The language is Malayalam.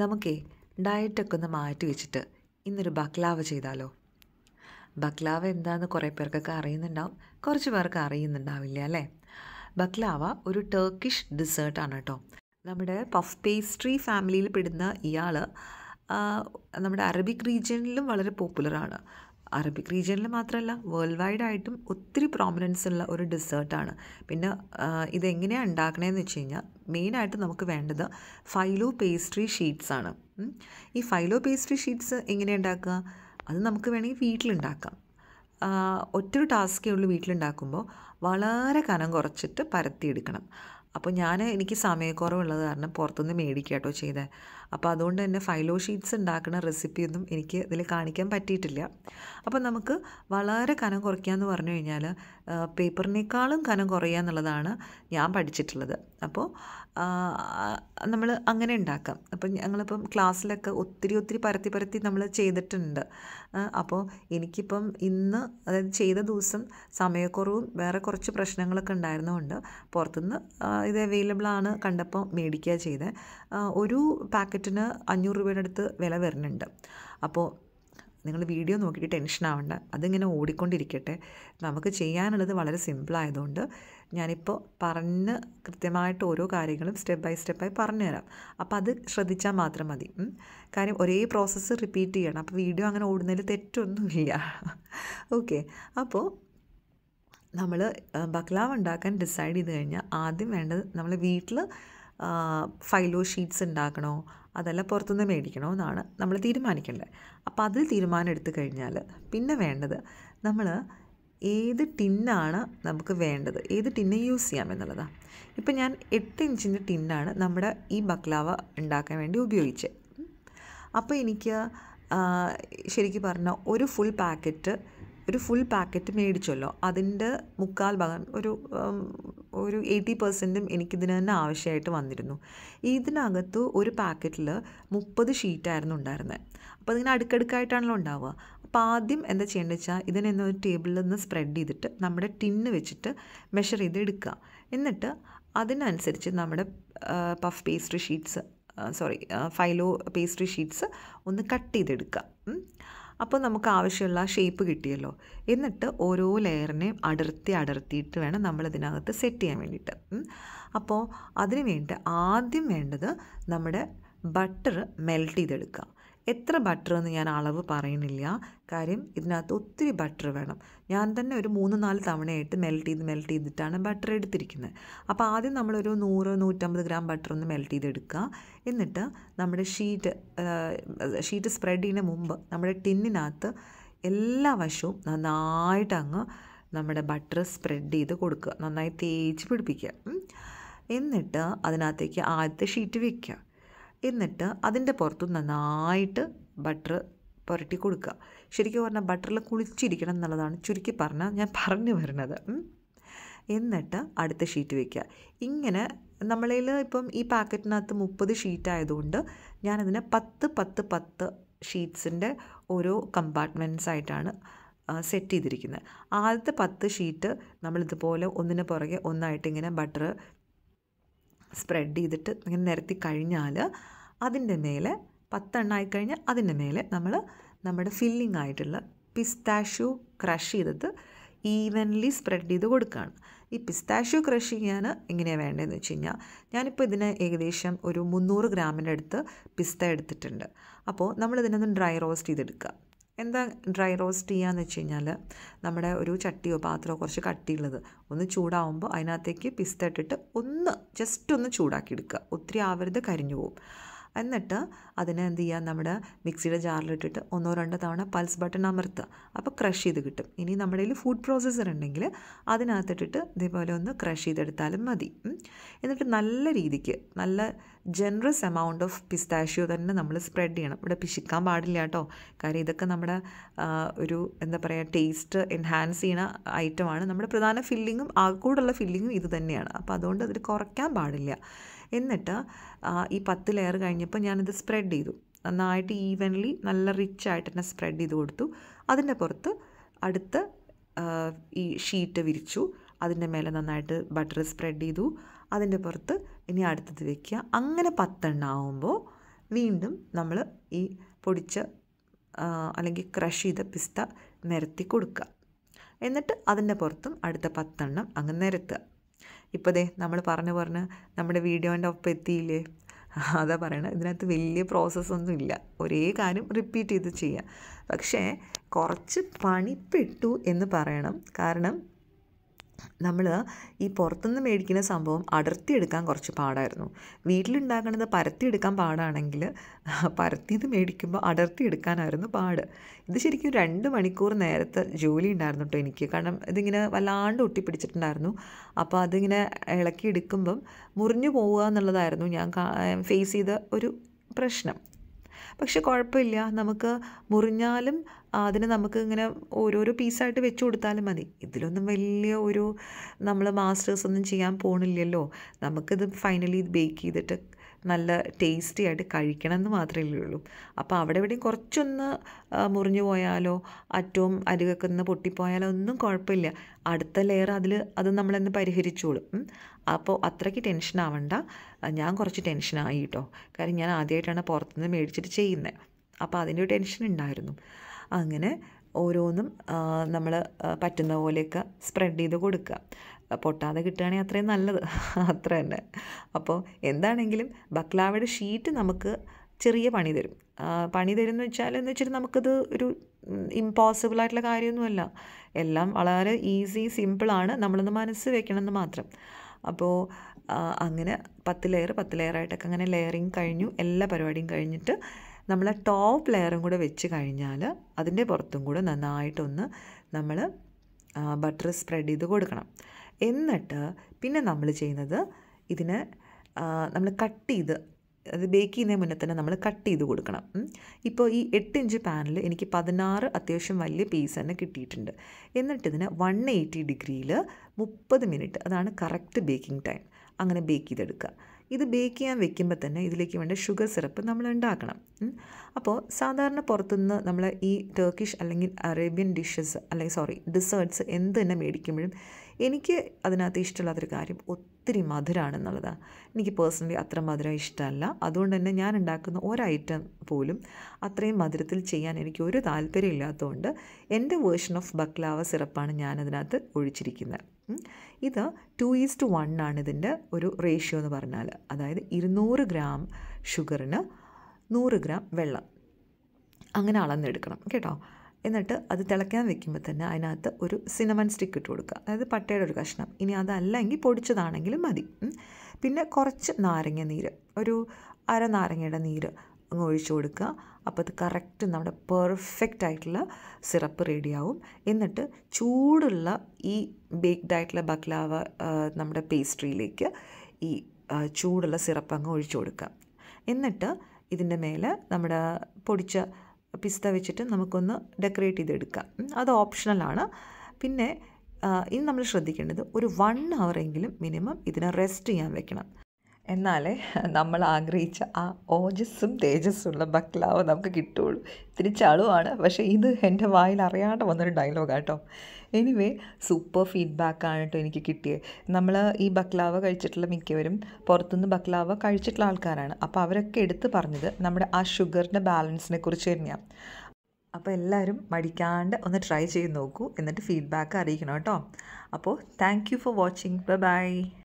നമുക്കേ ഡയറ്റൊക്കെ ഒന്ന് മാറ്റി വെച്ചിട്ട് ഇന്നൊരു ബക്ലാവ് ചെയ്താലോ ബക്ലാവ എന്താണെന്ന് കുറേ പേർക്കൊക്കെ അറിയുന്നുണ്ടാവും കുറച്ച് പേർക്ക് അറിയുന്നുണ്ടാവില്ല അല്ലേ ബക്ലാവ ഒരു ടർക്കിഷ് ഡിസേർട്ടാണ് കേട്ടോ നമ്മുടെ പഫ് പേസ്ട്രി ഫാമിലിയിൽ പെടുന്ന ഇയാൾ നമ്മുടെ അറബിക് റീജിയനിലും വളരെ പോപ്പുലറാണ് അറബിക് റീജിയനിൽ മാത്രമല്ല വേൾഡ് വൈഡ് ആയിട്ടും ഒത്തിരി പ്രോമിനൻസ് ഉള്ള ഒരു ഡെസേർട്ടാണ് പിന്നെ ഇതെങ്ങനെയാണ് ഉണ്ടാക്കണേന്ന് വെച്ച് കഴിഞ്ഞാൽ മെയിനായിട്ട് നമുക്ക് വേണ്ടത് ഫൈലോ പേസ്ട്രി ഷീറ്റ്സ് ആണ് ഈ ഫൈലോ പേസ്ട്രി ഷീറ്റ്സ് എങ്ങനെ ഉണ്ടാക്കുക അത് നമുക്ക് വേണമെങ്കിൽ വീട്ടിലുണ്ടാക്കാം ഒറ്റൊരു ടാസ്കേ ഉള്ളൂ വീട്ടിലുണ്ടാക്കുമ്പോൾ വളരെ കനം കുറച്ചിട്ട് പരത്തിയെടുക്കണം അപ്പോൾ ഞാൻ എനിക്ക് സമയക്കുറവുള്ളത് കാരണം പുറത്തുനിന്ന് മേടിക്കുക കേട്ടോ ചെയ്തത് അപ്പോൾ അതുകൊണ്ട് തന്നെ ഫൈലോ ഷീറ്റ്സ് ഉണ്ടാക്കുന്ന റെസിപ്പിയൊന്നും എനിക്ക് ഇതിൽ കാണിക്കാൻ പറ്റിയിട്ടില്ല അപ്പോൾ നമുക്ക് വളരെ കനം കുറയ്ക്കാമെന്ന് പറഞ്ഞു കഴിഞ്ഞാൽ പേപ്പറിനേക്കാളും കനം കുറയുക എന്നുള്ളതാണ് ഞാൻ പഠിച്ചിട്ടുള്ളത് അപ്പോൾ നമ്മൾ അങ്ങനെ ഉണ്ടാക്കാം അപ്പം ഞങ്ങളിപ്പം ക്ലാസ്സിലൊക്കെ ഒത്തിരി ഒത്തിരി പരത്തി പരത്തി നമ്മൾ ചെയ്തിട്ടുണ്ട് അപ്പോൾ എനിക്കിപ്പം ഇന്ന് അതായത് ചെയ്ത ദിവസം സമയക്കുറവും വേറെ കുറച്ച് പ്രശ്നങ്ങളൊക്കെ ഉണ്ടായിരുന്നതുകൊണ്ട് പുറത്തുനിന്ന് ഇത് അവൈലബിൾ ആണ് കണ്ടപ്പോൾ മേടിക്കുക ചെയ്തത് ഒരു പാക്കറ്റിന് അഞ്ഞൂറ് രൂപയുടെ അടുത്ത് വില വരുന്നുണ്ട് അപ്പോൾ നിങ്ങൾ വീഡിയോ നോക്കിയിട്ട് ടെൻഷൻ ആവണ്ട അതിങ്ങനെ ഓടിക്കൊണ്ടിരിക്കട്ടെ നമുക്ക് ചെയ്യാനുള്ളത് വളരെ സിമ്പിളായതുകൊണ്ട് ഞാനിപ്പോൾ പറഞ്ഞ് കൃത്യമായിട്ട് ഓരോ കാര്യങ്ങളും സ്റ്റെപ്പ് ബൈ സ്റ്റെപ്പായി പറഞ്ഞു തരാം അപ്പോൾ അത് ശ്രദ്ധിച്ചാൽ മാത്രം മതി കാര്യം ഒരേ പ്രോസസ്സ് റിപ്പീറ്റ് ചെയ്യണം അപ്പോൾ വീഡിയോ അങ്ങനെ ഓടുന്നതിൽ തെറ്റൊന്നുമില്ല ഓക്കെ അപ്പോൾ നമ്മൾ ബക്ലാവ് ഉണ്ടാക്കാൻ ഡിസൈഡ് ചെയ്ത് കഴിഞ്ഞാൽ ആദ്യം വേണ്ടത് നമ്മൾ വീട്ടിൽ ഫൈലോ ഷീറ്റ്സ് ഉണ്ടാക്കണോ അതല്ല പുറത്തുനിന്ന് മേടിക്കണോ എന്നാണ് നമ്മൾ തീരുമാനിക്കേണ്ടത് അപ്പോൾ അതിൽ തീരുമാനം എടുത്തു കഴിഞ്ഞാൽ പിന്നെ വേണ്ടത് നമ്മൾ ഏത് ടിന്നാണ് നമുക്ക് വേണ്ടത് ഏത് ടിന്ന് യൂസ് ചെയ്യാം എന്നുള്ളതാണ് ഇപ്പം ഞാൻ എട്ട് ഇഞ്ചിൻ്റെ ടിന്നാണ് നമ്മുടെ ഈ ബക്ലാവ ഉണ്ടാക്കാൻ വേണ്ടി ഉപയോഗിച്ചത് അപ്പോൾ എനിക്ക് ശരിക്കും പറഞ്ഞാൽ ഒരു ഫുൾ പാക്കറ്റ് ഒരു ഫുൾ പാക്കറ്റ് മേടിച്ചല്ലോ അതിൻ്റെ മുക്കാൽ ഭാഗം ഒരു ഒരു എയ്റ്റി പെർസെൻറ്റും എനിക്കിതിന് തന്നെ ആവശ്യമായിട്ട് വന്നിരുന്നു ഇതിനകത്ത് ഒരു പാക്കറ്റിൽ മുപ്പത് ഷീറ്റായിരുന്നു ഉണ്ടായിരുന്നത് അപ്പോൾ അതിങ്ങനെ അടുക്കടുക്കായിട്ടാണല്ലോ ഉണ്ടാവുക അപ്പോൾ ആദ്യം എന്താ ചെയ്യേണ്ടത് വെച്ചാൽ ഇതിനെ ഒരു ടേബിളിൽ നിന്ന് സ്പ്രെഡ് ചെയ്തിട്ട് നമ്മുടെ ടിന്ന് വെച്ചിട്ട് മെഷർ ചെയ്ത് എടുക്കുക എന്നിട്ട് അതിനനുസരിച്ച് നമ്മുടെ puff pastry sheets sorry filo pastry sheets ഒന്ന് കട്ട് ചെയ്തെടുക്കുക അപ്പോൾ നമുക്ക് ആവശ്യമുള്ള ഷേപ്പ് കിട്ടിയല്ലോ എന്നിട്ട് ഓരോ ലെയറിനെയും അടർത്തി അടർത്തിയിട്ട് വേണം നമ്മൾ ഇതിനകത്ത് സെറ്റ് ചെയ്യാൻ വേണ്ടിയിട്ട് അപ്പോൾ അതിന് വേണ്ടി ആദ്യം വേണ്ടത് നമ്മുടെ ബട്ടർ മെൽറ്റ് ചെയ്തെടുക്കുക എത്ര ബട്ടർ എന്ന് ഞാൻ അളവ് പറയുന്നില്ല കാര്യം ഇതിനകത്ത് ഒത്തിരി ബട്ടർ വേണം ഞാൻ തന്നെ ഒരു മൂന്ന് നാല് തവണയായിട്ട് മെൽറ്റ് ചെയ്ത് മെൽറ്റ് ചെയ്തിട്ടാണ് ബട്ടർ എടുത്തിരിക്കുന്നത് അപ്പോൾ ആദ്യം നമ്മളൊരു നൂറ് നൂറ്റമ്പത് ഗ്രാം ബട്ടർ ഒന്ന് മെൽറ്റ് ചെയ്തെടുക്കുക എന്നിട്ട് നമ്മുടെ ഷീറ്റ് ഷീറ്റ് സ്പ്രെഡ് ചെയ്യുന്ന മുമ്പ് നമ്മുടെ ടിന്നിനകത്ത് എല്ലാ വശവും നന്നായിട്ട് അങ്ങ് നമ്മുടെ ബട്ടർ സ്പ്രെഡ് ചെയ്ത് കൊടുക്കുക നന്നായി തേച്ച് പിടിപ്പിക്കുക എന്നിട്ട് അതിനകത്തേക്ക് ആദ്യത്തെ ഷീറ്റ് വയ്ക്കുക എന്നിട്ട് അതിൻ്റെ പുറത്ത് നന്നായിട്ട് ബട്ടർ പുരട്ടി കൊടുക്കുക ശരിക്കും പറഞ്ഞാൽ ബട്ടറിൽ കുളിച്ചിരിക്കണം എന്നുള്ളതാണ് ചുരുക്കി പറഞ്ഞാൽ ഞാൻ പറഞ്ഞു വരുന്നത് എന്നിട്ട് അടുത്ത ഷീറ്റ് വയ്ക്കുക ഇങ്ങനെ നമ്മളിൽ ഇപ്പം ഈ പാക്കറ്റിനകത്ത് മുപ്പത് ഷീറ്റ് ആയതുകൊണ്ട് ഞാനതിനെ പത്ത് പത്ത് പത്ത് ഷീറ്റ്സിൻ്റെ ഓരോ കമ്പാർട്ട്മെൻറ്റ്സ് ആയിട്ടാണ് സെറ്റ് ചെയ്തിരിക്കുന്നത് ആദ്യത്തെ പത്ത് ഷീറ്റ് നമ്മളിതുപോലെ ഒന്നിന് പുറകെ ഒന്നായിട്ട് ഇങ്ങനെ ബട്ടർ സ്പ്രെഡ് ചെയ്തിട്ട് ഇങ്ങനെ നിരത്തി കഴിഞ്ഞാൽ അതിൻ്റെ മേലെ പത്തെണ്ണം ആയിക്കഴിഞ്ഞാൽ അതിൻ്റെ മേലെ നമ്മൾ നമ്മുടെ ഫില്ലിംഗ് ആയിട്ടുള്ള പിസ്താഷ്യൂ ക്രഷ് ചെയ്തിട്ട് ഈവൻലി സ്പ്രെഡ് ചെയ്ത് കൊടുക്കുകയാണ് ഈ പിസ്താഷ്യൂ ക്രഷ് ചെയ്യാൻ എങ്ങനെയാണ് വേണ്ടതെന്ന് വെച്ച് കഴിഞ്ഞാൽ ഞാനിപ്പോൾ ഇതിന് ഏകദേശം ഒരു മുന്നൂറ് ഗ്രാമിൻ്റെ അടുത്ത് പിസ്ത എടുത്തിട്ടുണ്ട് അപ്പോൾ നമ്മളിതിനൊന്ന് ഡ്രൈ റോസ്റ്റ് ചെയ്തെടുക്കുക എന്താ ഡ്രൈ റോസ്റ്റ് ചെയ്യാന്ന് വെച്ച് കഴിഞ്ഞാൽ നമ്മുടെ ഒരു ചട്ടിയോ പാത്രമോ കുറച്ച് കട്ടിയുള്ളത് ഒന്ന് ചൂടാവുമ്പോൾ അതിനകത്തേക്ക് പിസ്ത ഇട്ടിട്ട് ഒന്ന് ജസ്റ്റ് ഒന്ന് ചൂടാക്കി എടുക്കുക ഒത്തിരി ആവരുത് കരിഞ്ഞു പോകും എന്നിട്ട് അതിനെ എന്ത് ചെയ്യുക നമ്മുടെ മിക്സിയുടെ ജാറിലിട്ടിട്ട് ഒന്നോ രണ്ടോ തവണ പൾസ് ബട്ടൺ അമർത്തുക അപ്പോൾ ക്രഷ് ചെയ്ത് കിട്ടും ഇനി നമ്മുടെ കയ്യിൽ ഫുഡ് പ്രോസസ്സർ ഉണ്ടെങ്കിൽ അതിനകത്തിട്ടിട്ട് ഇതേപോലെ ഒന്ന് ക്രഷ് ചെയ്തെടുത്താലും മതി എന്നിട്ട് നല്ല രീതിക്ക് നല്ല ജനറസ് എമൗണ്ട് ഓഫ് പിസ്താഷ്യോ തന്നെ നമ്മൾ സ്പ്രെഡ് ചെയ്യണം ഇവിടെ പിശിക്കാൻ പാടില്ല കേട്ടോ കാര്യം ഇതൊക്കെ നമ്മുടെ ഒരു എന്താ പറയുക ടേസ്റ്റ് എൻഹാൻസ് ചെയ്യുന്ന ഐറ്റമാണ് നമ്മുടെ പ്രധാന ഫില്ലിങ്ങും ആകൂടുള്ള ഫില്ലിങ്ങും ഇത് തന്നെയാണ് അപ്പോൾ അതുകൊണ്ട് അതിൽ കുറയ്ക്കാൻ പാടില്ല എന്നിട്ട് ഈ പത്ത് ലെയർ കഴിഞ്ഞപ്പോൾ ഞാനിത് സ്പ്രെഡ് ചെയ്തു നന്നായിട്ട് ഈവൻലി നല്ല റിച്ച് ആയിട്ട് തന്നെ സ്പ്രെഡ് ചെയ്ത് കൊടുത്തു അതിൻ്റെ പുറത്ത് അടുത്ത ഈ ഷീറ്റ് വിരിച്ചു അതിൻ്റെ മേലെ നന്നായിട്ട് ബട്ടർ സ്പ്രെഡ് ചെയ്തു അതിൻ്റെ പുറത്ത് ഇനി അടുത്തത് വെക്കുക അങ്ങനെ പത്തെണ്ണം ആവുമ്പോൾ വീണ്ടും നമ്മൾ ഈ പൊടിച്ച അല്ലെങ്കിൽ ക്രഷ് ചെയ്ത പിസ്ത നിരത്തി കൊടുക്കുക എന്നിട്ട് അതിൻ്റെ പുറത്തും അടുത്ത പത്തെണ്ണം അങ്ങ് നിരത്തുക ഇപ്പോൾ ദേ നമ്മൾ പറഞ്ഞു പറഞ്ഞ് നമ്മുടെ വീഡിയോൻ്റെ ഒപ്പം എത്തിയില്ലേ അതാ പറയണത് ഇതിനകത്ത് വലിയ പ്രോസസ്സൊന്നും ഇല്ല ഒരേ കാര്യം റിപ്പീറ്റ് ചെയ്ത് ചെയ്യുക പക്ഷേ കുറച്ച് പണിപ്പെട്ടു എന്ന് പറയണം കാരണം നമ്മൾ ഈ പുറത്തുനിന്ന് മേടിക്കുന്ന സംഭവം അടർത്തിയെടുക്കാൻ കുറച്ച് പാടായിരുന്നു വീട്ടിലുണ്ടാക്കുന്നത് പരത്തിയെടുക്കാൻ പാടാണെങ്കിൽ പരത്തിയത് മേടിക്കുമ്പോൾ അടർത്തിയെടുക്കാനായിരുന്നു പാട് ഇത് ശരിക്കും രണ്ട് മണിക്കൂർ നേരത്തെ ജോലി ഉണ്ടായിരുന്നു കേട്ടോ എനിക്ക് കാരണം ഇതിങ്ങനെ വല്ലാണ്ട് ഒട്ടിപ്പിടിച്ചിട്ടുണ്ടായിരുന്നു അപ്പോൾ അതിങ്ങനെ ഇളക്കിയെടുക്കുമ്പം മുറിഞ്ഞു പോവുക എന്നുള്ളതായിരുന്നു ഞാൻ ഫേസ് ചെയ്ത ഒരു പ്രശ്നം പക്ഷെ കുഴപ്പമില്ല നമുക്ക് മുറിഞ്ഞാലും അതിന് നമുക്ക് ഇങ്ങനെ ഓരോരോ പീസായിട്ട് വെച്ച് കൊടുത്താലും മതി ഇതിലൊന്നും വലിയ ഒരു നമ്മൾ മാസ്റ്റേഴ്സ് ഒന്നും ചെയ്യാൻ പോണില്ലല്ലോ നമുക്കിത് ഫൈനലി ബേക്ക് ചെയ്തിട്ട് നല്ല ടേസ്റ്റി ആയിട്ട് കഴിക്കണം എന്ന് മാത്രമേ ഉള്ളൂ അപ്പോൾ അവിടെ എവിടെയും കുറച്ചൊന്ന് മുറിഞ്ഞു പോയാലോ അറ്റവും അരികൊക്കെ ഒന്ന് പൊട്ടിപ്പോയാലോ ഒന്നും കുഴപ്പമില്ല അടുത്ത ലെയർ അതിൽ അത് നമ്മളെന്ന് പരിഹരിച്ചോളും അപ്പോൾ അത്രയ്ക്ക് ടെൻഷൻ ആവണ്ട ഞാൻ കുറച്ച് ടെൻഷനായി കേട്ടോ കാര്യം ഞാൻ ആദ്യമായിട്ടാണ് പുറത്തുനിന്ന് മേടിച്ചിട്ട് ചെയ്യുന്നത് അപ്പോൾ അതിൻ്റെ ടെൻഷൻ ഉണ്ടായിരുന്നു അങ്ങനെ ഓരോന്നും നമ്മൾ പറ്റുന്ന പോലെയൊക്കെ സ്പ്രെഡ് ചെയ്ത് കൊടുക്കുക പൊട്ടാതെ കിട്ടുകയാണെങ്കിൽ അത്രയും നല്ലത് അത്ര തന്നെ അപ്പോൾ എന്താണെങ്കിലും ബക്ലാവയുടെ ഷീറ്റ് നമുക്ക് ചെറിയ പണി തരും പണി എന്ന് വെച്ചാൽ എന്ന് വെച്ചിട്ട് നമുക്കത് ഒരു ഇമ്പോസിബിൾ ആയിട്ടുള്ള കാര്യമൊന്നുമല്ല എല്ലാം വളരെ ഈസി സിമ്പിളാണ് നമ്മളൊന്ന് മനസ്സ് വെക്കണമെന്ന് മാത്രം അപ്പോൾ അങ്ങനെ പത്ത് ലെയർ പത്ത് ലെയറായിട്ടൊക്കെ അങ്ങനെ ലെയറിങ് കഴിഞ്ഞു എല്ലാ പരിപാടിയും കഴിഞ്ഞിട്ട് നമ്മൾ ആ ടോപ്പ് ലെയറും കൂടെ വെച്ച് കഴിഞ്ഞാൽ അതിൻ്റെ പുറത്തും കൂടെ നന്നായിട്ടൊന്ന് നമ്മൾ ബട്ടർ സ്പ്രെഡ് ചെയ്ത് കൊടുക്കണം എന്നിട്ട് പിന്നെ നമ്മൾ ചെയ്യുന്നത് ഇതിന് നമ്മൾ കട്ട് ചെയ്ത് അത് ബേക്ക് ചെയ്യുന്നതിന് മുന്നേ തന്നെ നമ്മൾ കട്ട് ചെയ്ത് കൊടുക്കണം ഇപ്പോൾ ഈ എട്ട് ഇഞ്ച് പാനിൽ എനിക്ക് പതിനാറ് അത്യാവശ്യം വലിയ പീസ് തന്നെ കിട്ടിയിട്ടുണ്ട് എന്നിട്ട് ഇതിനെ വൺ എയ്റ്റി ഡിഗ്രിയിൽ മുപ്പത് മിനിറ്റ് അതാണ് കറക്റ്റ് ബേക്കിംഗ് ടൈം അങ്ങനെ ബേക്ക് ചെയ്തെടുക്കുക ഇത് ബേക്ക് ചെയ്യാൻ വെക്കുമ്പോൾ തന്നെ ഇതിലേക്ക് വേണ്ട ഷുഗർ സിറപ്പ് നമ്മൾ ഉണ്ടാക്കണം അപ്പോൾ സാധാരണ പുറത്തുനിന്ന് നമ്മൾ ഈ ടർക്കിഷ് അല്ലെങ്കിൽ അറേബ്യൻ ഡിഷസ് അല്ലെങ്കിൽ സോറി ഡിസേർട്ട്സ് എന്ത് തന്നെ മേടിക്കുമ്പോഴും എനിക്ക് അതിനകത്ത് ഇഷ്ടമില്ലാത്തൊരു കാര്യം ഒത്തിരി മധുരമാണെന്നുള്ളതാണ് എനിക്ക് പേഴ്സണലി അത്ര മധുരം ഇഷ്ടമല്ല അതുകൊണ്ട് തന്നെ ഞാൻ ഉണ്ടാക്കുന്ന ഒരൈറ്റം പോലും അത്രയും മധുരത്തിൽ ചെയ്യാൻ എനിക്ക് ഒരു താല്പര്യം ഇല്ലാത്തതുകൊണ്ട് എൻ്റെ വേർഷൻ ഓഫ് ബക്ലാവ സിറപ്പാണ് ഞാൻ ഒഴിച്ചിരിക്കുന്നത് ഇത് ടു ഈസ്റ്റ് വൺ ആണ് ഇതിൻ്റെ ഒരു റേഷ്യോ എന്ന് പറഞ്ഞാൽ അതായത് ഇരുന്നൂറ് ഗ്രാം ഷുഗറിന് നൂറ് ഗ്രാം വെള്ളം അങ്ങനെ അളന്നെടുക്കണം കേട്ടോ എന്നിട്ട് അത് തിളയ്ക്കാൻ വെക്കുമ്പോൾ തന്നെ അതിനകത്ത് ഒരു സിനമൺ സ്റ്റിക്ക് ഇട്ട് കൊടുക്കുക അതായത് പട്ടയുടെ ഒരു കഷ്ണം ഇനി അതല്ലെങ്കിൽ പൊടിച്ചതാണെങ്കിലും മതി പിന്നെ കുറച്ച് നാരങ്ങ നീര് ഒരു അര നാരങ്ങയുടെ നീര് അങ്ങ് ഒഴിച്ചു കൊടുക്കുക അപ്പോൾ അത് കറക്റ്റ് നമ്മുടെ പെർഫെക്റ്റ് ആയിട്ടുള്ള സിറപ്പ് റെഡിയാവും എന്നിട്ട് ചൂടുള്ള ഈ ബേക്ക്ഡ് ആയിട്ടുള്ള ബക്ലാവ നമ്മുടെ പേസ്ട്രിയിലേക്ക് ഈ ചൂടുള്ള സിറപ്പ് അങ്ങ് ഒഴിച്ചു കൊടുക്കുക എന്നിട്ട് ഇതിൻ്റെ മേലെ നമ്മുടെ പൊടിച്ച പിസ്ത വെച്ചിട്ട് നമുക്കൊന്ന് ഡെക്കറേറ്റ് ചെയ്തെടുക്കാം അത് ഓപ്ഷണലാണ് പിന്നെ ഇനി നമ്മൾ ശ്രദ്ധിക്കേണ്ടത് ഒരു വൺ അവറെങ്കിലും മിനിമം ഇതിനെ റെസ്റ്റ് ചെയ്യാൻ വെക്കണം എന്നാലേ നമ്മൾ ആഗ്രഹിച്ച ആ ഓജസ്സും തേജസ്സുള്ള ബക്ലാവ് നമുക്ക് കിട്ടുകയുള്ളൂ ഇത്തിരി ചളുവാണ് പക്ഷേ ഇത് എൻ്റെ വായിൽ അറിയാണ്ട് വന്നൊരു ഡയലോഗ് കേട്ടോ എനിവേ സൂപ്പർ ഫീഡ്ബാക്കാണ് കേട്ടോ എനിക്ക് കിട്ടിയത് നമ്മൾ ഈ ബക്ലാവ് കഴിച്ചിട്ടുള്ള മിക്കവരും പുറത്തുനിന്ന് ബക്ലാവ് കഴിച്ചിട്ടുള്ള ആൾക്കാരാണ് അപ്പോൾ അവരൊക്കെ എടുത്ത് പറഞ്ഞത് നമ്മുടെ ആ ഷുഗറിൻ്റെ ബാലൻസിനെ കുറിച്ച് തന്നെയാണ് അപ്പോൾ എല്ലാവരും മടിക്കാണ്ട് ഒന്ന് ട്രൈ ചെയ്ത് നോക്കൂ എന്നിട്ട് ഫീഡ്ബാക്ക് അറിയിക്കണം കേട്ടോ അപ്പോൾ thank you for watching bye by